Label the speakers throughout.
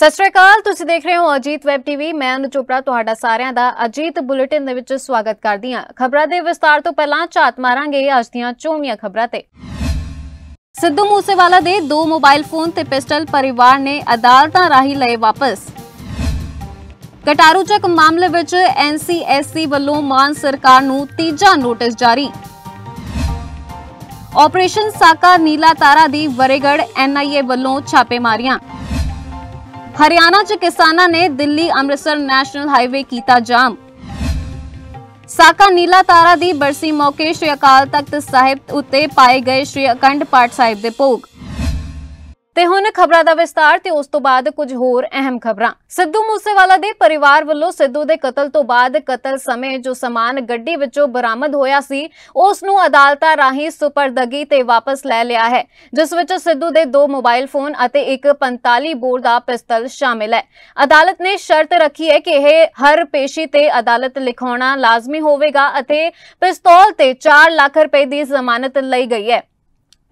Speaker 1: ਸਤਿ ਸ਼੍ਰੀ ਅਕਾਲ ਤੁਸੀਂ ਦੇਖ ਰਹੇ ਹੋ ਅਜੀਤ ਵੈਬ ਟੀਵੀ ਮੈਂ ਅਨੂ ਚੋਪੜਾ ਤੁਹਾਡਾ ਸਾਰਿਆਂ ਦਾ ਅਜੀਤ ਬੁਲੇਟਿਨ ਦੇ ਵਿੱਚ ਸਵਾਗਤ ਕਰਦੀ ਹਾਂ ਖਬਰਾਂ ਦੇ ਵਿਸਤਾਰ ਤੋਂ ਪਹਿਲਾਂ ਝਾਤ ਮਾਰਾਂਗੇ ਅੱਜ ਦੀਆਂ ਚੋਣੀਆਂ ਖਬਰਾਂ ਤੇ ਸਿੱਧੂ ਮੂਸੇਵਾਲਾ ਦੇ ਦੋ ਮੋਬਾਈਲ ਫੋਨ ਤੇ ਪਿਸਟਲ ਪਰਿਵਾਰ ਨੇ ਅਦਾਲਤਾਂ ਰਾਹੀਂ ਲਏ ਵਾਪਸ ਕਟਾਰੂ ਚੱਕ ਮਾਮਲੇ ਵਿੱਚ ਐਨਸੀਐਸਸੀ ਵੱਲੋਂ ਮਾਨ ਸਰਕਾਰ ਨੂੰ ਤੀਜਾ ਨੋਟਿਸ ਜਾਰੀ ਆਪਰੇਸ਼ਨ ਸਾਕਾ ਨੀਲਾ ਤਾਰਾ ਦੀ ਵਰੇਗੜ ਐਨਆਈਏ ਵੱਲੋਂ ਛਾਪੇ ਮਾਰੀਆਂ ਹਰਿਆਣਾ 'ਚ ਕਿਸਾਨਾਂ ਨੇ ਦਿੱਲੀ ਅੰਮ੍ਰਿਤਸਰ ਨੈਸ਼ਨਲ ਹਾਈਵੇ ਕੀਤਾ ਜਾਮ ਸਾਕਾ ਨੀਲਾ ਤਾਰਾ ਦੀ ਬਰਸੀ ਮੌਕੇ ਸ਼੍ਰੀ ਅਕਾਲ ਤਖਤ ਸਾਹਿਬ ਉੱਤੇ ਪਾਏ ਗਏ ਸ਼੍ਰੀ ਅਕੰਡ ਪਾਠ ਸਾਹਿਬ ਦੇ ਭੋਗ ਤੇ ਹੁਣ ਖਬਰਾਂ ਦਾ ਵਿਸਤਾਰ ਤੇ ਉਸ ਤੋਂ ਬਾਅਦ ਕੁਝ ਹੋਰ ਅਹਿਮ ਖਬਰਾਂ ਸਿੱਧੂ ਮੂਸੇਵਾਲਾ ਦੇ ਪਰਿਵਾਰ ਵੱਲੋਂ ਸਿੱਧੂ ਦੇ ਕਤਲ ਤੋਂ ਬਾਅਦ ਕਤਲ ਸਮੇਂ ਜੋ ਸਮਾਨ ਗੱਡੀ ਵਿੱਚੋਂ ਬਰਾਮਦ ਹੋਇਆ ਸੀ ਉਸ ਨੂੰ ਅਦਾਲਤਾਂ ਰਾਹੀਂ ਸੁਪਰਦਗੀ ਤੇ ਵਾਪਸ ਲੈ ਲਿਆ ਹੈ ਜਿਸ ਵਿੱਚ ਸਿੱਧੂ ਦੇ ਦੋ ਮੋਬਾਈਲ ਫੋਨ ਅਤੇ ਇੱਕ 45 ਬੋਰ ਦਾ ਪਿਸਤਲ ਸ਼ਾਮਿਲ ਹੈ ਅਦਾਲਤ ਨੇ ਸ਼ਰਤ ਰੱਖੀ ਹੈ ਕਿ ਇਹ ਹਰ ਪੇਸ਼ੀ ਤੇ ਅਦਾਲਤ ਲਿਖਾਉਣਾ ਲਾਜ਼ਮੀ ਹੋਵੇਗਾ ਅਤੇ ਪਿਸਤੌਲ ਤੇ 4 ਲੱਖ ਰੁਪਏ ਦੀ ਜ਼ਮਾਨਤ ਲਈ ਗਈ ਹੈ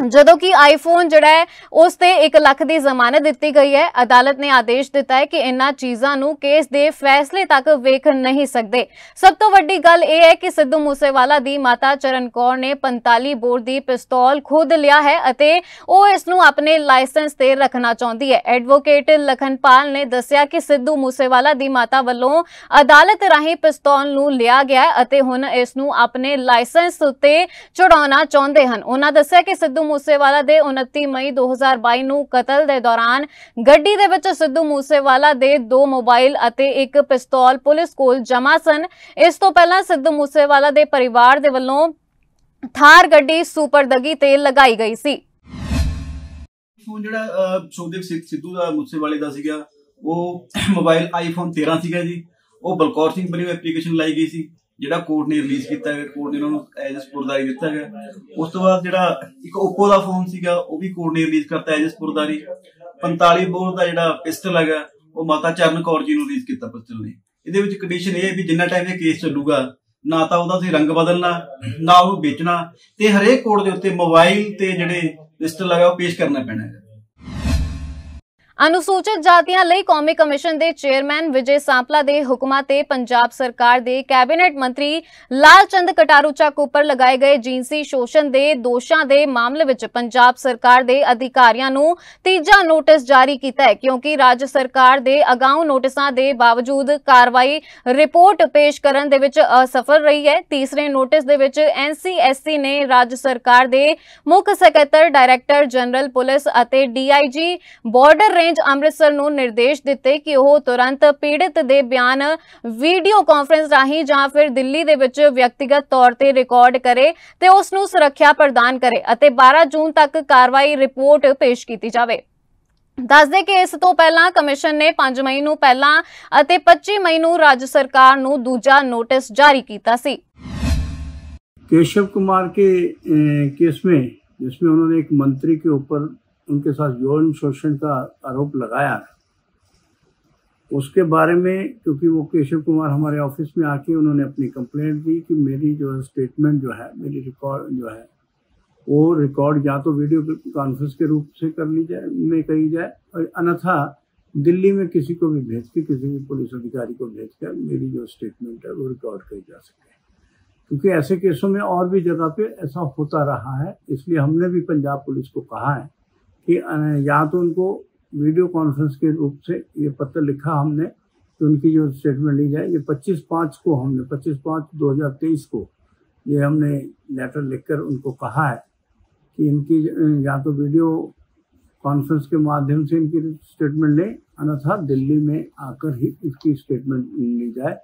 Speaker 1: ਜਦੋਂ ਕਿ ਆਈਫੋਨ ਜਿਹੜਾ ਹੈ ਉਸ ਤੇ 1 ਲੱਖ ਦੀ ਜ਼ਮਾਨਤ ਦਿੱਤੀ ਗਈ ਹੈ ਅਦਾਲਤ ਨੇ ਆਦੇਸ਼ ਦਿੱਤਾ ਹੈ ਕਿ ਇਨ੍ਹਾਂ ਚੀਜ਼ਾਂ ਨੂੰ ਕੇਸ ਦੇ ਫੈਸਲੇ ਤੱਕ ਵੇਖ ਨਹੀਂ ਸਕਦੇ ਸਭ ਤੋਂ ਵੱਡੀ ਗੱਲ ਇਹ ਹੈ ਕਿ ਸਿੱਧੂ ਮੂਸੇਵਾਲਾ ਦੀ ਮਾਤਾ ਚਰਨ ਕੌਰ ਨੇ 45 ਬੋਰ ਦੀ ਪਿਸਤੌਲ ਖੁਦ ਲਿਆ ਹੈ ਅਤੇ ਉਹ ਇਸ ਨੂੰ ਆਪਣੇ ਲਾਇਸੈਂਸ ਤੇ ਰੱਖਣਾ ਚਾਹੁੰਦੀ ਹੈ ਐਡਵੋਕੇਟ ਲਖਨਪਾਲ ਨੇ ਦੱਸਿਆ ਕਿ ਸਿੱਧੂ ਮੂਸੇਵਾਲਾ ਦੀ ਮਾਤਾ ਵੱਲੋਂ ਅਦਾਲਤ ਰਾਹੀਂ ਪਿਸਤੌਲ ਨੂੰ ਲਿਆ ਗਿਆ ਅਤੇ ਹੁਣ ਇਸ ਨੂੰ ਆਪਣੇ ਲਾਇਸੈਂਸ ਉੱਤੇ ਚੜਾਉਣਾ ਚਾਹੁੰਦੇ ਹਨ ਉਹਨਾਂ ਦੱਸਿਆ ਕਿ ਸਿੱਧੂ ਮੂਸੇਵਾਲਾ ਦੇ 29 ਮਈ 2022 ਨੂੰ ਕਤਲ ਦੇ ਦੌਰਾਨ ਗੱਡੀ ਦੇ ਵਿੱਚ ਸਿੱਧੂ ਮੂਸੇਵਾਲਾ ਦੇ ਦੋ ਮੋਬਾਈਲ ਅਤੇ ਇੱਕ ਪਿਸਤੌਲ ਪੁਲਿਸ ਕੋਲ ਜਮ੍ਹਾਂ ਸਨ ਇਸ ਤੋਂ ਪਹਿਲਾਂ ਸਿੱਧੂ ਮੂਸੇਵਾਲਾ ਦੇ ਪਰਿਵਾਰ ਦੇ ਵੱਲੋਂ ਥਾਰ ਗੱਡੀ ਸੁਪਰਦਗੀ ਤੇ ਲਗਾਈ ਗਈ ਸੀ
Speaker 2: ਫੋਨ ਜਿਹੜਾ ਸੁਖਦੇਵ ਸਿੰਘ ਸਿੱਧੂ ਦਾ ਮੂਸੇਵਾਲੇ ਦਾ ਸੀਗਾ ਉਹ ਮੋਬਾਈਲ ਆਈਫੋਨ 13 ਸੀਗਾ ਜੀ ਉਹ ਬਲਕੌਰ ਸਿੰਘ ਬਣੀ ਐਪਲੀਕੇਸ਼ਨ ਲਾਈ ਗਈ ਸੀ ਜਿਹੜਾ ਕੋਰਟ ਨੇ ਰਿਲੀਜ਼ ਕੀਤਾ ਹੈ ਕੋਰਟ ਨੇ ਉਹਨਾਂ ਨੂੰ ਐਜ਼ ਅ ਸਪੁਰਦਾਰੀ ਦਿੱਤਾ ਗਿਆ ਉਸ ਤੋਂ ਬਾਅਦ ਜਿਹੜਾ ਇੱਕ ਓਪੋ ਦਾ ਫੋਨ ਸੀਗਾ ਉਹ ਵੀ ਕੋਰਟ ਨੇ ਰਿਲੀਜ਼ ਕਰਤਾ ਐਜ਼ ਅ ਸਪੁਰਦਾਰੀ 45 ਬੋਰ ਦਾ ਜਿਹੜਾ ਪਿਸਟਲ ਹੈਗਾ ਉਹ ਮਾਤਾ ਚਰਨ ਕੌਰ ਜੀ ਨੂੰ ਰਿਲੀਜ਼ ਕੀਤਾ ਪਿਸਟਲ ਨੇ ਇਹਦੇ ਵਿੱਚ ਕੰਡੀਸ਼ਨ ਇਹ ਹੈ ਵੀ ਜਿੰਨਾ ਟਾਈਮ ਇਹ ਕੇਸ ਚੱਲੂਗਾ ਨਾ ਤਾਂ ਉਹਦਾ ਸੀ ਰੰਗ ਬਦਲਣਾ ਨਾ ਉਹ ਵੇਚਣਾ ਤੇ ਹਰੇਕ ਕੋਰਟ ਦੇ ਉੱਤੇ ਮੋਬਾਈਲ ਤੇ ਜਿਹੜੇ ਪਿਸਟਲ ਲਗਾ ਉਹ ਪੇਸ਼ ਕਰਨਾ
Speaker 1: ਪੈਣਾ ਹੈ ਅਨੁਸੂਚਿਤ ਜਾਤੀਆਂ ਲਈ ਕੌਮੀ ਕਮਿਸ਼ਨ ਦੇ ਚੇਅਰਮੈਨ ਵਿਜੇ ਸਾਂਪਲਾ ਦੇ ਹੁਕਮਾਂ ਤੇ ਪੰਜਾਬ ਸਰਕਾਰ ਦੇ ਕੈਬਨਿਟ ਮੰਤਰੀ ਲਾਲਚੰਦ ਕਟਾਰੂਚਾ ਕੋਪਰ ਲਗਾਏ ਗਏ ਜਿੰਸੀ ਸ਼ੋਸ਼ਣ ਦੇ ਦੋਸ਼ਾਂ ਦੇ ਮਾਮਲੇ ਵਿੱਚ ਪੰਜਾਬ ਸਰਕਾਰ ਦੇ ਅਧਿਕਾਰੀਆਂ ਨੂੰ ਤੀਜਾ ਨੋਟਿਸ ਜਾਰੀ ਕੀਤਾ ਹੈ ਕਿਉਂਕਿ ਰਾਜ ਸਰਕਾਰ ਦੇ ਅਗਾਉਂ ਨੋਟਿਸਾਂ ਦੇ ਬਾਵਜੂਦ ਕਾਰਵਾਈ ਰਿਪੋਰਟ ਪੇਸ਼ ਕਰਨ ਦੇ ਵਿੱਚ ਅਸਫਲ ਰਹੀ ਹੈ ਤੀਸਰੇ ਨੋਟਿਸ ਦੇ ਵਿੱਚ ਐਨਸੀਐਸਸੀ ਨੇ ਰਾਜ ਸਰਕਾਰ ਦੇ ਮੁੱਖ ਸਕੱਤਰ ਡਾਇਰੈਕਟਰ ਜਨਰਲ ਪੁਲਿਸ ਅਤੇ ਡੀਆਈਜੀ ਬਾਰਡਰ ਰੇਂਜ ਅੰਮ੍ਰਿਤਸਰ ਨੂੰ ਨਿਰਦੇਸ਼ ਦਿੱਤੇ ਕਿ ਉਹ ਤੁਰੰਤ ਪੀੜਤ ਦੇ ਬਿਆਨ ਵੀਡੀਓ ਕਾਨਫਰੰਸ ਰਾਹੀਂ ਜਾਂ ਫਿਰ ਦਿੱਲੀ ਦੇ ਵਿੱਚ ਵਿਅਕਤੀਗਤ ਤੌਰ ਤੇ ਰਿਕਾਰਡ ਕਰੇ ਤੇ ਉਸ ਨੂੰ ਸੁਰੱਖਿਆ ਪ੍ਰਦਾਨ ਕਰੇ ਅਤੇ 12 ਜੂਨ ਤੱਕ ਕਾਰਵਾਈ ਰਿਪੋਰਟ ਪੇਸ਼ ਕੀਤੀ ਜਾਵੇ ਦੱਸਦੇ ਕਿ ਇਸ ਤੋਂ ਪਹਿਲਾਂ ਕਮਿਸ਼ਨ ਨੇ 5 ਮਈ ਨੂੰ ਪਹਿਲਾਂ ਅਤੇ 25 ਮਈ ਨੂੰ ਰਾਜ ਸਰਕਾਰ ਨੂੰ ਦੂਜਾ ਨੋਟਿਸ ਜਾਰੀ ਕੀਤਾ ਸੀ
Speaker 3: ਕੇਸ਼ਵ ਕੁਮਾਰ ਕੇ ਕੇਸ ਵਿੱਚ ਜਿਸ ਵਿੱਚ ਉਹਨਾਂ ਨੇ ਇੱਕ ਮੰਤਰੀ ਦੇ ਉੱਪਰ उनके साथ यौन शोषण का आरोप लगाया उसके बारे में क्योंकि वो केशव कुमार हमारे ऑफिस में आके उन्होंने अपनी कंप्लेंट दी कि मेरी जो है स्टेटमेंट जो है मेरी रिकॉर्ड जो है वो रिकॉर्ड या तो वीडियो कॉन्फ्रेंस के रूप से कर ली जाए में कही जाए और अन्यथा दिल्ली में किसी को भी भेज के किसी भी पुलिस अधिकारी को भेज कर मेरी जो स्टेटमेंट है वो रिकॉर्ड करी जा सके क्योंकि ऐसे केसों में और भी जगह पे ऐसा होता रहा है इसलिए हमने भी पंजाब पुलिस को कहा है कि या तो उनको वीडियो कॉन्फ्रेंस के रूप से ये पत्र लिखा हमने कि उनकी जो स्टेटमेंट ली जाए ये 25 पाँच को हमने 25 पाँच 2023 को ये हमने लेटर लिखकर उनको कहा है कि इनकी या तो वीडियो कॉन्फ्रेंस के माध्यम से इनकी स्टेटमेंट लें अन्यथा दिल्ली में आकर ही इसकी स्टेटमेंट ली जाए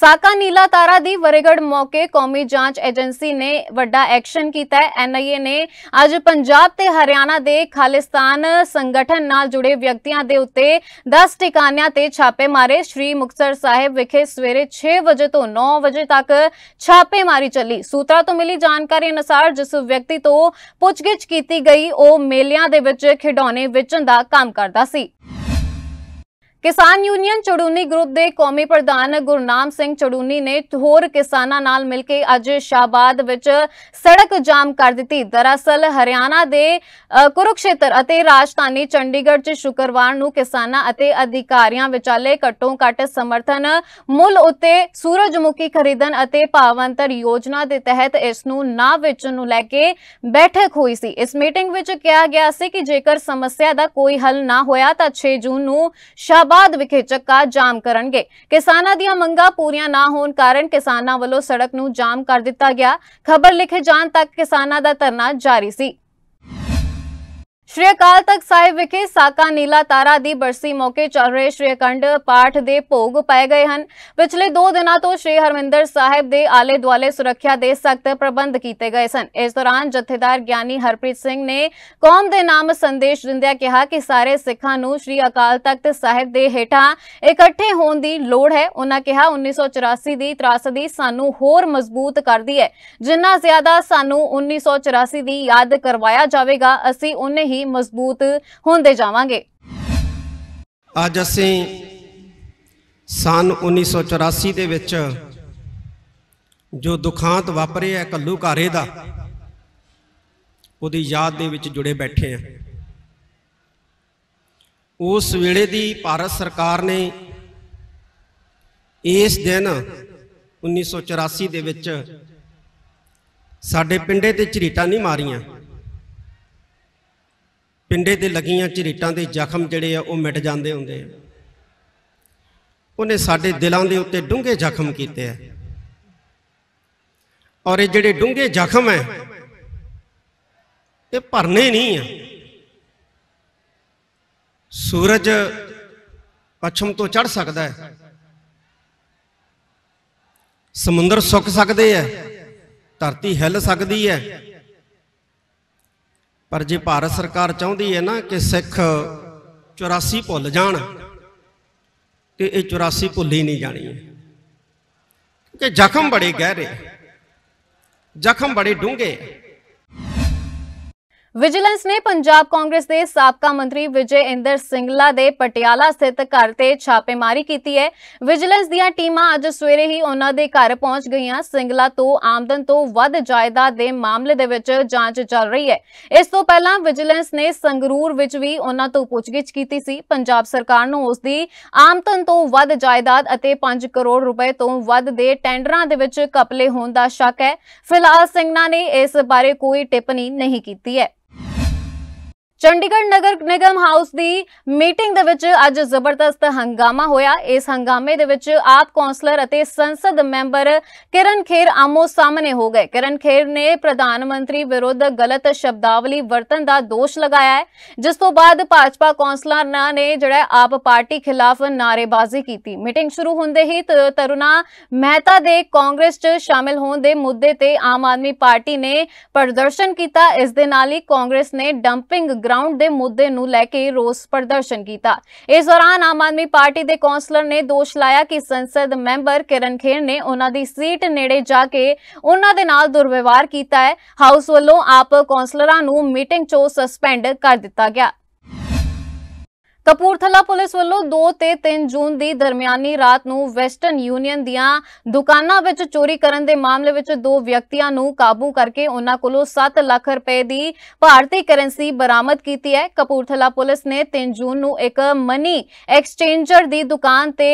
Speaker 1: ਸਾਕਾ ਨੀਲਾ ਤਾਰਾ ਦੀ ਵਰੇਗੜ ਮੌਕੇ ਕੌਮੀ ਜਾਂਚ ਏਜੰਸੀ ਨੇ ਵੱਡਾ ਐਕਸ਼ਨ ਕੀਤਾ ਹੈ ਐਨਆਈਏ ਨੇ ਅੱਜ ਪੰਜਾਬ ਤੇ ਹਰਿਆਣਾ ਦੇ ਖਾਲਿਸਤਾਨ ਸੰਗਠਨ ਨਾਲ ਜੁੜੇ ਵਿਅਕਤੀਆਂ ਦੇ ਉੱਤੇ 10 ਟਿਕਾਣਿਆਂ ਤੇ ਛਾਪੇ ਮਾਰੇ ਸ੍ਰੀ ਮੁਕਤਸਰ ਸਾਹਿਬ ਵਿਖੇ ਸਵੇਰੇ 6 ਵਜੇ ਤੋਂ 9 ਵਜੇ ਤੱਕ ਛਾਪੇ ਮਾਰੀ ਚੱਲੀ ਸੂਤਰਾਂ ਤੋਂ ਮਿਲੀ ਜਾਣਕਾਰੀ ਅਨੁਸਾਰ ਜਿਸ ਵਿਅਕਤੀ ਤੋਂ ਪੁੱਛਗਿੱਛ ਕੀਤੀ ਗਈ ਉਹ ਮੇਲਿਆਂ ਦੇ ਵਿੱਚ ਖਿਡੌਣੇ ਵੇਚਣ ਦਾ ਕੰਮ ਕਰਦਾ ਸੀ ਕਿਸਾਨ ਯੂਨੀਅਨ ਚੜੂਨੀ ਗਰੁੱਪ ਦੇ ਕੌਮੀ ਪ੍ਰਧਾਨ ਗੁਰਨਾਮ ਸਿੰਘ ਚੜੂਨੀ ਨੇ ਹੋਰ ਕਿਸਾਨਾਂ ਨਾਲ ਮਿਲ ਕੇ ਅੱਜ ਸ਼ਾਬਾਦ ਵਿੱਚ ਸੜਕ ਜਾਮ ਕਰ ਦਿੱਤੀ ਦਰਅਸਲ ਹਰਿਆਣਾ ਦੇ ਕੁਰੂਕਸ਼ੇਤਰ ਅਤੇ ਰਾਜਸਥਾਨੀ ਚੰਡੀਗੜ੍ਹ 'ਚ ਸ਼ੁੱਕਰਵਾਰ ਨੂੰ ਕਿਸਾਨਾਂ ਅਤੇ ਅਧਿਕਾਰੀਆਂ ਵਿਚਾਲੇ ਘਟੋਂ ਘੱਟ ਸਮਰਥਨ ਮੁੱਲ ਉੱਤੇ ਸੂਰਜਮੁਖੀ ਖਰੀਦਣ ਅਤੇ ਭਾਵਾਂਤਰ ਯੋਜਨਾ ਦੇ ਤਹਿਤ ਇਸ ਨੂੰ ਨਾ ਵੇਚਣ ਨੂੰ ਲੈ ਕੇ ਬੈਠਕ ਹੋਈ ਸੀ ਇਸ ਮੀਟਿੰਗ ਵਿੱਚ ਕਿਹਾ ਗਿਆ ਸੀ ਕਿ ਜੇਕਰ ਸਮੱਸਿਆ ਦਾ ਕੋਈ ਹੱਲ ਨਾ ਹੋਇਆ ਤਾਂ 6 ਜੂਨ ਨੂੰ ਸ਼ਾਬਾਦ ਫਰੀਦਾਬਾਦ ਵਿਖੇ ਚੱਕਾ ਜਾਮ ਕਰਨਗੇ ਕਿਸਾਨਾਂ ਦੀਆਂ ਮੰਗਾਂ ਪੂਰੀਆਂ ਨਾ ਹੋਣ ਕਾਰਨ ਕਿਸਾਨਾਂ ਵੱਲੋਂ ਸੜਕ ਨੂੰ ਜਾਮ ਕਰ ਦਿੱਤਾ ਗਿਆ ਖਬਰ ਲਿਖੇ ਜਾਣ ਤੱਕ ਕਿਸਾਨਾਂ ਦਾ ਧਰਨਾ ਜਾਰੀ ਸੀ ਸ਼੍ਰੀ ਅਕਾਲ ਤਖਤ ਸਾਹਿਬ ਵਿਖੇ ਸਾਕਾ ਨੀਲਾ ਤਾਰਾ ਦੀ ਬਰਸੀ ਮੌਕੇ ਚੱਲ ਰਹੇ ਸ਼੍ਰੀ ਅਕੰਡ ਪਾਠ ਦੇ ਭੋਗ ਪਾਏ ਗਏ ਹਨ ਪਿਛਲੇ 2 ਦਿਨਾਂ ਤੋਂ ਸ਼੍ਰੀ ਹਰਮਿੰਦਰ ਸਾਹਿਬ ਦੇ ਆਲੇ ਦੁਆਲੇ ਸੁਰੱਖਿਆ ਦੇ ਸਖਤ ਪ੍ਰਬੰਧ ਕੀਤੇ ਗਏ ਸਨ ਇਸ ਦੌਰਾਨ ਜਥੇਦਾਰ ਗਿਆਨੀ ਹਰਪ੍ਰੀਤ ਸਿੰਘ ਨੇ ਕੌਮ ਦੇ ਨਾਮ ਸੰਦੇਸ਼ ਦਿੰਦਿਆਂ ਕਿਹਾ ਕਿ ਸਾਰੇ ਸਿੱਖਾਂ ਨੂੰ ਸ਼੍ਰੀ ਅਕਾਲ ਤਖਤ ਸਾਹਿਬ ਦੇ ਹੇਠਾਂ ਇਕੱਠੇ ਹੋਣ ਦੀ ਲੋੜ ਹੈ ਉਹਨਾਂ ਕਿਹਾ 1984 ਦੀ ਤਰਾਸਦੀ ਸਾਨੂੰ ਹੋਰ ਮਜ਼ਬੂਤ ਕਰਦੀ ਹੈ ਜਿੰਨਾ ਜ਼ਿਆਦਾ ਸਾਨੂੰ 1984 ਦੀ ਯਾਦ ਕਰਵਾਇਆ ਜਾਵੇਗਾ ਅਸੀਂ ਉਹਨੇ ਹੀ ਮਜ਼ਬੂਤ ਹੁੰਦੇ ਜਾਵਾਂਗੇ
Speaker 2: ਅੱਜ ਅਸੀਂ ਸਨ 1984 ਦੇ ਵਿੱਚ ਜੋ ਦੁਖਾਂਤ ਵਾਪਰੇ ਹੈ ਕੱਲੂ ਘਾਰੇ ਦਾ ਉਹਦੀ ਯਾਦ ਦੇ ਵਿੱਚ ਜੁੜੇ ਬੈਠੇ ਆ ਉਸ ਵੇਲੇ ਦੀ ਭਾਰਤ ਸਰਕਾਰ ਨੇ ਇਸ ਦਿਨ 1984 ਦੇ ਵਿੱਚ ਸਾਡੇ ਪਿੰਡੇ ਤੇ ਝਰੀਟਾਂ ਨਹੀਂ ਮਾਰੀਆਂ ਪਿੰਡੇ ਤੇ ਲੱਗੀਆਂ ਝਰੀਟਾਂ ਦੇ ਜ਼ਖਮ ਜਿਹੜੇ ਆ ਉਹ ਮਿਟ ਜਾਂਦੇ ਹੁੰਦੇ ਆ ਉਹਨੇ ਸਾਡੇ ਦਿਲਾਂ ਦੇ ਉੱਤੇ ਡੂੰਘੇ ਜ਼ਖਮ ਕੀਤੇ ਆ ਔਰ ਇਹ ਜਿਹੜੇ ਡੂੰਘੇ ਜ਼ਖਮ ਐ ਇਹ ਭਰਨੇ ਨਹੀਂ ਆ ਸੂਰਜ ਪੱਛਮ ਤੋਂ ਚੜ ਸਕਦਾ ਹੈ ਸਮੁੰਦਰ ਸੁੱਕ ਸਕਦੇ ਆ ਧਰਤੀ ਹਿੱਲ ਸਕਦੀ ਹੈ ਪਰ ਜੇ ਭਾਰਤ ਸਰਕਾਰ ਚਾਹੁੰਦੀ ਹੈ ਨਾ ਕਿ ਸਿੱਖ 84 ਭੁੱਲ ਜਾਣ ਤੇ ਇਹ 84 ਭੁੱਲੀ ਨਹੀਂ ਜਾਣੀ ਕਿ ਜ਼ਖਮ ਬੜੇ ਗਹਿਰੇ ਜ਼ਖਮ ਬੜੇ ਡੂੰਘੇ
Speaker 1: ਵਿਜੀਲੈਂਸ ਨੇ ਪੰਜਾਬ ਕਾਂਗਰਸ ਦੇ ਸਾਬਕਾ ਮੰਤਰੀ ਵਿਜੇ ਇੰਦਰ ਸਿੰਘਲਾ ਦੇ ਪਟਿਆਲਾ ਸਥਿਤ ਘਰ ਤੇ ਛਾਪੇਮਾਰੀ ਕੀਤੀ ਹੈ ਵਿਜੀਲੈਂਸ ਦੀਆਂ ਟੀਮਾਂ ਅੱਜ ਸਵੇਰੇ ਹੀ ਉਹਨਾਂ ਦੇ ਘਰ ਪਹੁੰਚ ਗਈਆਂ ਸਿੰਘਲਾ ਤੋਂ ਆਮਦਨ ਤੋਂ ਵੱਧ ਜਾਇਦਾਦ ਦੇ ਮਾਮਲੇ ਦੇ ਵਿੱਚ ਜਾਂਚ ਚੱਲ ਰਹੀ ਹੈ ਇਸ ਤੋਂ ਪਹਿਲਾਂ ਵਿਜੀਲੈਂਸ ਨੇ ਸੰਗਰੂਰ ਵਿੱਚ ਵੀ ਉਹਨਾਂ ਤੋਂ ਪੁੱਛਗਿੱਛ ਕੀਤੀ ਸੀ ਪੰਜਾਬ ਸਰਕਾਰ ਨੂੰ ਉਸ ਦੀ ਆਮਦਨ ਤੋਂ ਵੱਧ ਜਾਇਦਾਦ ਅਤੇ 5 ਕਰੋੜ ਰੁਪਏ ਤੋਂ ਵੱਧ ਦੇ ਟੈਂਡਰਾਂ ਦੇ ਵਿੱਚ ਕਪਲੇ ਹੋਣ ਦਾ ਸ਼ੱਕ ਹੈ ਫਿਲਹਾਲ ਸਿੰਘਲਾ ਨੇ ਇਸ ਬਾਰੇ ਕੋਈ ਟਿੱਪਣੀ ਨਹੀਂ ਕੀਤੀ ਹੈ ਚੰਡੀਗੜ੍ਹ ਨਗਰ ਨਿਗਮ ਹਾਊਸ ਦੀ ਮੀਟਿੰਗ ਦੇ ਵਿੱਚ ਅੱਜ ਜ਼ਬਰਦਸਤ ਹੰਗਾਮਾ ਹੋਇਆ ਇਸ ਹੰਗਾਮੇ ਦੇ ਵਿੱਚ ਆਪ ਕੌਂਸਲਰ ਅਤੇ ਸੰਸਦ ਮੈਂਬਰ ਕਿਰਨ ਖੇਰ ਆਮੋ ਸਾਹਮਣੇ ਹੋ ਗਏ ਕਿਰਨ ਖੇਰ ਨੇ ਪ੍ਰਧਾਨ ਮੰਤਰੀ ਵਿਰੁੱਧ ਗਲਤ ਸ਼ਬਦਾਵਲੀ ਵਰਤਨ ਦਾ ਦੋਸ਼ ਲਗਾਇਆ ਹੈ ਜਿਸ ਤੋਂ ਬਾਅਦ ਭਾਜਪਾ ਨਾ ਨੇ ਜਿਹੜਾ ਆਪ ਪਾਰਟੀ ਖਿਲਾਫ ਨਾਰੇਬਾਜ਼ੀ ਕੀਤੀ ਮੀਟਿੰਗ ਸ਼ੁਰੂ ਹੁੰਦੇ ਹੀ ਤਰੁਣਾ ਮਹਿਤਾ ਦੇ ਕਾਂਗਰਸ 'ਚ ਸ਼ਾਮਿਲ ਹੋਣ ਦੇ ਮੁੱਦੇ ਤੇ ਆਮ ਆਦਮੀ ਪਾਰਟੀ ਨੇ ਪ੍ਰਦਰਸ਼ਨ ਕੀਤਾ ਇਸ ਦੇ ਨਾਲ ਹੀ ਕਾਂਗਰਸ ਨੇ ਡੰਪਿੰਗ ਗਰਾਊਂਡ ਦੇ ਮੁੱਦੇ ਨੂੰ ਲੈ ਕੇ ਰੋਸ ਪ੍ਰਦਰਸ਼ਨ ਕੀਤਾ ਇਸ ਦੌਰਾਨ ਆਮ ਆਦਮੀ ਪਾਰਟੀ ਦੇ ਕੌਂਸਲਰ ਨੇ ਦੋਸ਼ ਲਾਇਆ ਕਿ ਸੰਸਦ ਮੈਂਬਰ ਕਿਰਨ ਖੇਰ ਨੇ ਉਹਨਾਂ ਦੀ ਸੀਟ ਨੇੜੇ ਜਾ ਕੇ ਉਹਨਾਂ ਦੇ ਨਾਲ ਦੁਰਵਿਵਹਾਰ ਕੀਤਾ ਹੈ ਹਾਊਸ ਵੱਲੋਂ ਆਪ ਕੌਂਸਲਰਾਂ ਨੂੰ ਮੀਟਿੰਗ ਚੋਂ ਸਸਪੈਂਡ ਕਰ ਦਿੱਤਾ ਗਿਆ ਕਪੂਰਥਲਾ ਪੁਲਿਸ ਵੱਲੋਂ 2 ਤੇ 3 ਜੂਨ ਦੀ ਦਰਮਿਆਨੀ ਰਾਤ ਨੂੰ ਵੈਸਟਰਨ ਯੂਨੀਅਨ ਦੀਆਂ ਦੁਕਾਨਾਂ ਵਿੱਚ ਚੋਰੀ ਕਰਨ ਦੇ ਮਾਮਲੇ ਵਿੱਚ ਦੋ ਵਿਅਕਤੀਆਂ ਨੂੰ ਕਾਬੂ ਕਰਕੇ ਉਹਨਾਂ ਕੋਲੋਂ 7 ਲੱਖ ਰੁਪਏ ਦੀ ਭਾਰਤੀ ਕਰੰਸੀ ਬਰਾਮਦ ਕੀਤੀ ਹੈ ਕਪੂਰਥਲਾ ਪੁਲਿਸ ਨੇ 3 ਜੂਨ ਨੂੰ ਇੱਕ ਮਨੀ ਐਕਸਚੇਂਜਰ ਦੀ ਦੁਕਾਨ ਤੇ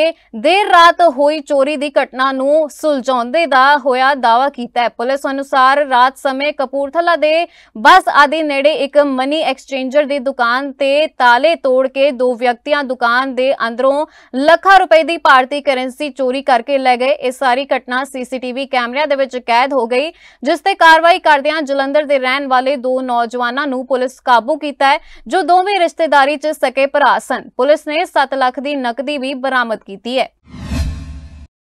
Speaker 1: ਦੇਰ ਰਾਤ ਹੋਈ ਚੋਰੀ ਦੀ ਘਟਨਾ ਨੂੰ ਸੁਲਝਾਉਂਦੇ ਦਾ ਹੋਇਆ ਦਾਵਾ ਕੀਤਾ ਹੈ ਪੁਲਿਸ ਅਨੁਸਾਰ ਰਾਤ ਸਮੇਂ ਕਪੂਰਥਲਾ ਦੇ ਬੱਸ ਆਦੀ ਨੇੜੇ ਇੱਕ ਮਨੀ ਐਕਸਚੇਂਜਰ ਦੀ ਦੁਕਾਨ ਤੇ ਤਾਲੇ ਤੋੜ ਕੇ ਦੋ ਵਿਅਕਤੀਆਂ ਦੁਕਾਨ ਦੇ ਅੰਦਰੋਂ ਲੱਖਾਂ ਰੁਪਏ ਦੀ ਭਾਰਤੀ ਕਰੰਸੀ ਚੋਰੀ ਕਰਕੇ ਲੈ ਗਏ ਇਹ ਸਾਰੀ ਘਟਨਾ ਸੀਸੀਟੀਵੀ ਕੈਮਰਿਆਂ ਦੇ ਵਿੱਚ ਕੈਦ ਹੋ ਗਈ ਜਿਸ ਤੇ ਕਾਰਵਾਈ ਕਰਦਿਆਂ ਜਲੰਧਰ ਦੇ ਰਹਿਣ ਵਾਲੇ ਦੋ ਨੌਜਵਾਨਾਂ ਨੂੰ ਪੁਲਿਸ ਕਾਬੂ ਕੀਤਾ ਹੈ ਜੋ ਦੋਵੇਂ ਰਿਸ਼ਤੇਦਾਰੀ 'ਚ ਸਕੇ ਭਰਾ ਸਨ ਪੁਲਿਸ ਨੇ 7 ਲੱਖ ਦੀ ਨਕਦੀ ਵੀ ਬਰਾਮਦ ਕੀਤੀ ਹੈ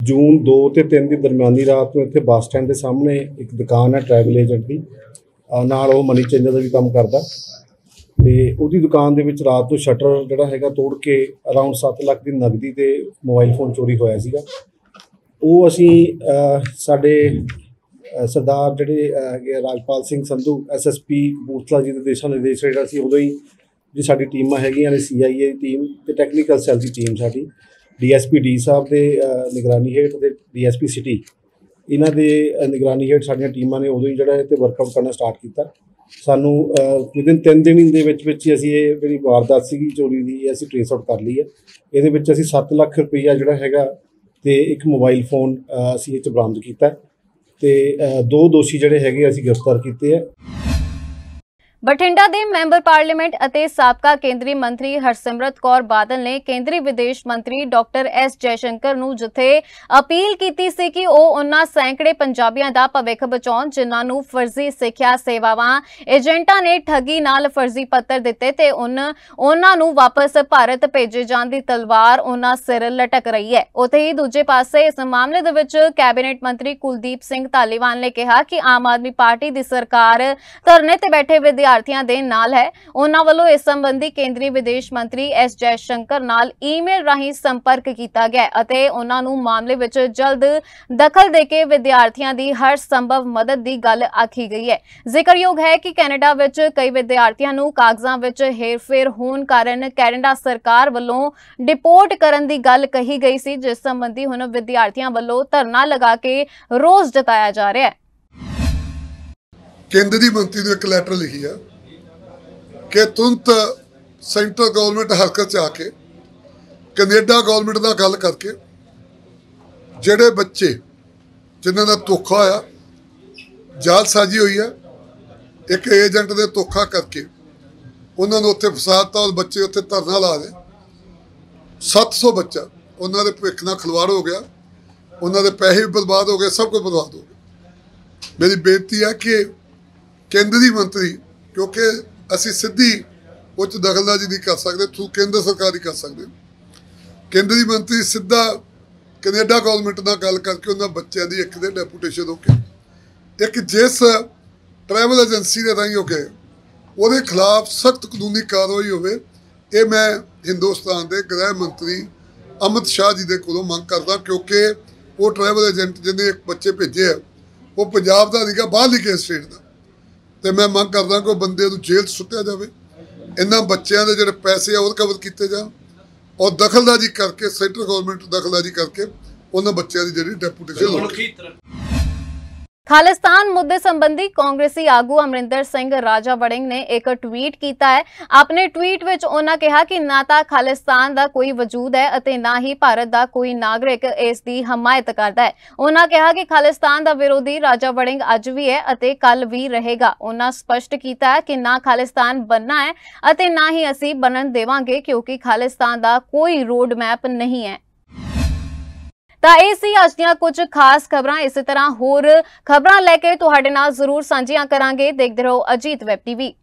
Speaker 3: ਜੂਨ 2 ਤੇ 3 ਦੀ ਦਰਮਿਆਨੀ ਰਾਤ ਨੂੰ ਇੱਥੇ ਬੱਸ ਸਟੈਂਡ ਦੇ ਸਾਹਮਣੇ ਇੱਕ ਦੁਕਾਨ ਹੈ ਟ੍ਰੈਵਲ ਏਜੰਟ ਦੀ ਨਾਲ ਉਹ ਮਨੀ ਚੇਂਜਰ ਦਾ ਵੀ ਕੰਮ ਕਰਦਾ ਤੇ ਉਹਦੀ ਦੁਕਾਨ ਦੇ ਵਿੱਚ ਰਾਤ ਤੋਂ ਸ਼ਟਰ ਜਿਹੜਾ ਹੈਗਾ ਤੋੜ ਕੇ ਅਰਾਊਂਡ 7 ਲੱਖ ਦੀ ਨਗਦੀ ਤੇ ਮੋਬਾਈਲ ਫੋਨ ਚੋਰੀ ਹੋਇਆ ਸੀਗਾ ਉਹ ਅਸੀਂ ਸਾਡੇ ਸਰਦਾਰ ਜਿਹੜੇ ਰਾਜਪਾਲ ਸਿੰਘ ਸੰਧੂ ਐਸਐਸਪੀ ਕਪੂਰਥਲਾ ਜੀ ਦੇ ਦੇਸ਼ਾਂ ਨਿਰਦੇਸ਼ ਜਿਹੜਾ ਸੀ ਉਦੋਂ ਹੀ ਜੀ ਸਾਡੀ ਟੀਮਾਂ ਹੈਗੀਆਂ ਨੇ ਸੀਆਈਏ ਦੀ ਟੀਮ ਤੇ ਟੈਕਨੀਕਲ ਸੈਲ ਦੀ ਟੀਮ ਸਾਡੀ ਡੀਐਸਪੀ ਡੀ ਸਾਹਿਬ ਦੇ ਨਿਗਰਾਨੀ ਹੇਠ ਤੇ ਡੀਐਸਪੀ ਸਿਟੀ ਇਹਨਾਂ ਦੇ ਨਿਗਰਾਨੀ ਹੇਠ ਸਾਡੀਆਂ ਟੀਮਾਂ ਨੇ ਉਦੋਂ ਹੀ ਜਿਹੜਾ ਹੈ ਤੇ ਵਰਕਆਊਟ ਕਰਨਾ ਸਟਾਰਟ ਕੀਤਾ ਸਾਨੂੰ ਵਿਦਿਨ 3 ਦਿਨ ਦੇ ਵਿੱਚ ਵਿੱਚ ਅਸੀਂ ਇਹ ਜਿਹੜੀ ਵਾਰਦਾਤ ਸੀਗੀ ਚੋਰੀ ਦੀ ਅਸੀਂ ਟ੍ਰੇਸ ਆਊਟ ਕਰ ਲਈ ਹੈ ਇਹਦੇ ਵਿੱਚ ਅਸੀਂ 7 ਲੱਖ ਰੁਪਈਆ ਜਿਹੜਾ ਹੈਗਾ ਤੇ ਇੱਕ ਮੋਬਾਈਲ ਫੋਨ ਅਸੀਂ ਇਹ ਚ ਬਰਾਮਦ ਕੀਤਾ ਤੇ ਦੋ ਦੋਸ਼ੀ ਜਿਹੜੇ ਹੈਗੇ ਅਸੀਂ ਗ੍ਰਿਫਤਾਰ ਕੀਤੇ ਆ
Speaker 1: ਬਠਿੰਡਾ ਦੇ ਮੈਂਬਰ ਪਾਰਲੀਮੈਂਟ ਅਤੇ ਸਾਬਕਾ ਕੇਂਦਰੀ ਮੰਤਰੀ ਹਰਸਿਮਰਤ ਕੌਰ ਬਾਦਲ ਨੇ ਕੇਂਦਰੀ ਵਿਦੇਸ਼ ਮੰਤਰੀ ਡਾਕਟਰ ਐਸ ਜੈਸ਼ੰਕਰ ਨੂੰ ਜਿੱਥੇ ਅਪੀਲ ਕੀਤੀ ਸੀ ਕਿ ਉਹ ਉਹਨਾਂ ਸੈਂਕੜੇ ਪੰਜਾਬੀਆਂ ਦਾ ਭਵਿੱਖ ਬਚਾਉਣ ਜਿਨ੍ਹਾਂ ਨੂੰ ਫਰਜ਼ੀ ਸਿੱਖਿਆ ਸੇਵਾਵਾਂ ਏਜੰਟਾਂ ਨੇ ਠੱਗੀ ਨਾਲ ਫਰਜ਼ੀ ਪੱਤਰ ਦਿੱਤੇ ਤੇ ਉਹਨਾਂ ਨੂੰ ਵਾਪਸ ਭਾਰਤ ਭੇਜੇ ਜਾਣ ਦੀ ਤਲਵਾਰ ਉਹਨਾਂ ਸਿਰ ਲਟਕ ਰਹੀ ਹੈ ਉਥੇ ਹੀ ਦੂਜੇ ਪਾਸੇ ਇਸ ਮਾਮਲੇ ਦੇ ਵਿੱਚ ਕੈਬਨਿਟ ਮੰਤਰੀ ਕੁਲਦੀਪ ਸਿੰਘ ਧਾਲੀਵਾਲ ਨੇ ਕਿਹਾ ਕਿ ਆਮ ਆਦਮੀ ਪਾਰਟੀ ਦੀ ਸਰਕਾਰ ਧਰਨੇ ਤੇ ਬੈਠੇ ਵਿਦਿਆਰਥੀ ਵਿਦਿਆਰਥੀਆਂ ਦੇ ਨਾਲ ਹੈ ਉਹਨਾਂ ਵੱਲੋਂ ਇਸ ਸੰਬੰਧੀ ਕੇਂਦਰੀ ਵਿਦੇਸ਼ ਮੰਤਰੀ ਐਸ ਜੈ ਸ਼ੰਕਰ ਨਾਲ ਈਮੇਲ ਰਾਹੀਂ ਸੰਪਰਕ ਕੀਤਾ ਗਿਆ ਅਤੇ ਉਹਨਾਂ ਨੂੰ ਮਾਮਲੇ ਵਿੱਚ ਜਲਦ ਦਖਲ ਦੇ ਕੇ ਵਿਦਿਆਰਥੀਆਂ ਦੀ ਹਰ ਸੰਭਵ ਮਦਦ ਦੀ ਗੱਲ ਆਖੀ ਗਈ ਹੈ ਜ਼ਿਕਰਯੋਗ ਹੈ ਕਿ ਕੈਨੇਡਾ ਵਿੱਚ ਕਈ ਵਿਦਿਆਰਥੀਆਂ ਨੂੰ ਕਾਗਜ਼ਾਂ ਵਿੱਚ ਹੇਰਫੇਰ ਹੋਣ ਕਾਰਨ ਕੈਨੇਡਾ ਸਰਕਾਰ ਵੱਲੋਂ ਡਿਪੋਰਟ ਕਰਨ ਦੀ ਗੱਲ ਕਹੀ ਗਈ ਸੀ ਜਿਸ ਸੰਬੰਧੀ ਹੁਣ ਵਿਦਿਆਰਥੀਆਂ ਵੱਲੋਂ ਧਰਨਾ ਲਗਾ ਕੇ ਰੋਸ ਜਤਾਇਆ ਜਾ ਰਿਹਾ ਹੈ
Speaker 4: ਕੇਂਦਰੀ ਮੰਤਰੀ ਨੂੰ ਇੱਕ ਲੈਟਰ ਲਿਖੀ ਆ ਕਿ ਤੁਰੰਤ ਸੈਂਟਰ ਗਵਰਨਮੈਂਟ ਹਰਕਤ 'ਚ ਆ ਕੇ ਕੈਨੇਡਾ ਗਵਰਨਮੈਂਟ ਨਾਲ ਗੱਲ ਕਰਕੇ ਜਿਹੜੇ ਬੱਚੇ ਜਿਨ੍ਹਾਂ ਦਾ ਧੋਖਾ ਹੋਇਆ ਸਾਜੀ ਹੋਈ ਆ ਇੱਕ ਏਜੰਟ ਦੇ ਧੋਖਾ ਕਰਕੇ ਉਹਨਾਂ ਨੂੰ ਉੱਥੇ ਫਸਾਤਾ ਔਰ ਬੱਚੇ ਉੱਥੇ ਧਰਨਾ ਲਾ ਦੇ 700 ਬੱਚਾ ਉਹਨਾਂ ਦੇ ਭਵਿੱਖ ਨਾਲ ਖਲਵਾੜ ਹੋ ਗਿਆ ਉਹਨਾਂ ਦੇ ਪੈਸੇ ਵੀ ਬਰਬਾਦ ਹੋ ਗਏ ਸਭ ਕੁਝ ਬਰਬਾਦ ਹੋ ਗਿਆ ਮੇਰੀ ਬੇਨਤੀ ਹੈ ਕਿ ਕੇਂਦਰੀ ਮੰਤਰੀ ਕਿਉਂਕਿ ਅਸੀਂ ਸਿੱਧੀ ਉੱਚ ਦਖਲਦਾਰੀ ਨਹੀਂ ਕਰ ਸਕਦੇ ਥੂ ਕੇਂਦਰ ਸਰਕਾਰ ਹੀ ਕਰ ਸਕਦੇ ਕੇਂਦਰੀ ਮੰਤਰੀ ਸਿੱਧਾ ਕੈਨੇਡਾ ਗਵਰਨਮੈਂਟ ਨਾਲ ਗੱਲ ਕਰਕੇ ਉਹਨਾਂ ਬੱਚਿਆਂ ਦੀ ਇੱਕ ਦੇ ਡੈਪੂਟੇਸ਼ਨ ਹੋ ਕੇ ਇੱਕ ਜਿਸ ਟਰੈਵਲ ਏਜੰਸੀ ਦੇ ਰਾਹੀਂ ਹੋ ਕੇ ਉਹਦੇ ਖਿਲਾਫ ਸਖਤ ਕਾਨੂੰਨੀ ਕਾਰਵਾਈ ਹੋਵੇ ਇਹ ਮੈਂ ਹਿੰਦੁਸਤਾਨ ਦੇ ਗ੍ਰਹਿ ਮੰਤਰੀ ਅਮਿਤ ਸ਼ਾਹ ਜੀ ਦੇ ਕੋਲੋਂ ਮੰਗ ਕਰਦਾ ਕਿਉਂਕਿ ਉਹ ਟਰੈਵਲ ਏਜੰਟ ਜਿਹਨੇ ਇੱਕ ਬੱਚੇ ਭੇਜੇ ਉਹ ਪੰਜਾਬ ਦਾ ਸੀਗਾ ਬਾਹਰ ਲਿਖੇ ਸਟੇਟ ਦਾ ਤੇ ਮੈਂ ਮੰਗ ਕਰਦਾ ਕੋ ਬੰਦੇ ਨੂੰ ਜੇਲ੍ਹ 'ਚ ਸੁੱਟਿਆ ਜਾਵੇ ਇਹਨਾਂ ਬੱਚਿਆਂ ਦੇ ਜਿਹੜੇ ਪੈਸੇ ਆ ਉਹ ਕਬਜ਼ ਕੀਤੇ ਜਾਣ ਔਰ ਦਖਲਦਾਰੀ ਕਰਕੇ ਸੈਂਟਰ ਗਵਰਨਮੈਂਟ ਦਖਲਦਾਰੀ ਕਰਕੇ ਉਹਨਾਂ ਬੱਚਿਆਂ ਦੀ ਜਿਹੜੀ ਡੈਪੂਟੇਸ਼ਨ ਲੋੜ
Speaker 1: ਖਾਲਿਸਤਾਨ ਮੁੱਦੇ ਸੰਬੰਧੀ ਕਾਂਗਰਸੀ ਆਗੂ ਅਮਰਿੰਦਰ ਸਿੰਘ ਰਾਜਾ ਵੜਿੰਗ ਨੇ ਇੱਕ ਟਵੀਟ ਕੀਤਾ ਹੈ ਆਪਣੇ ਟਵੀਟ ਵਿੱਚ ਉਹਨਾਂ ਕਿਹਾ ਕਿ ਨਾ ਤਾਂ ਖਾਲਿਸਤਾਨ ਦਾ ਕੋਈ ਵਜੂਦ ਹੈ ਅਤੇ ਨਾ ਹੀ ਭਾਰਤ ਦਾ ਕੋਈ ਨਾਗਰਿਕ ਇਸ ਦੀ ਹਮਾਇਤ ਕਰਦਾ ਹੈ ਉਹਨਾਂ ਕਿਹਾ ਕਿ ਖਾਲਿਸਤਾਨ ਦਾ ਵਿਰੋਧੀ ਰਾਜਾ ਵੜਿੰਗ ਅੱਜ ਵੀ ਹੈ ਅਤੇ ਕੱਲ ਵੀ ਰਹੇਗਾ ਉਹਨਾਂ ਸਪਸ਼ਟ ਕੀਤਾ ਹੈ ਕਿ ਨਾ ਖਾਲਿਸਤਾਨ ਬੰਨਾ ਹੈ ਅਤੇ ਨਾ ਹੀ ਅਸੀਂ ਬਣਨ ਦੇਵਾਂਗੇ ਕਿਉਂਕਿ ਖਾਲਿਸਤਾਨ ਦਾ ਕੋਈ ਰੋਡ ਮੈਪ ਨਹੀਂ ਹੈ ਤਾਂ ਇਹ ਸੀ ਅੱਜ ਦੀਆਂ ਕੁਝ ਖਾਸ ਖਬਰਾਂ ਇਸੇ ਤਰ੍ਹਾਂ ਹੋਰ ਖਬਰਾਂ ਲੈ ਕੇ ਤੁਹਾਡੇ ਨਾਲ ਜ਼ਰੂਰ ਸਾਂਝੀਆਂ ਕਰਾਂਗੇ ਦੇਖਦੇ ਰਹੋ ਅਜੀਤ ਵੈਬ ਟੀਵੀ